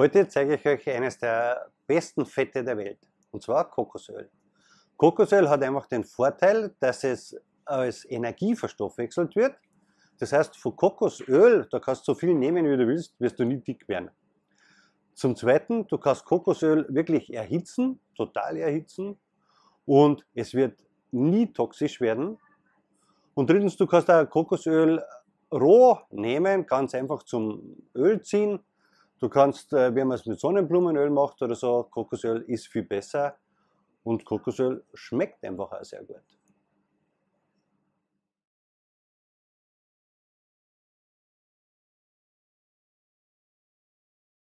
Heute zeige ich euch eines der besten Fette der Welt, und zwar Kokosöl. Kokosöl hat einfach den Vorteil, dass es als Energie verstoffwechselt wird. Das heißt, von Kokosöl, da kannst du so viel nehmen, wie du willst, wirst du nie dick werden. Zum Zweiten, du kannst Kokosöl wirklich erhitzen, total erhitzen, und es wird nie toxisch werden. Und drittens, du kannst auch Kokosöl roh nehmen, ganz einfach zum Öl ziehen Du kannst, äh, wenn man es mit Sonnenblumenöl macht oder so, Kokosöl ist viel besser und Kokosöl schmeckt einfach auch sehr gut.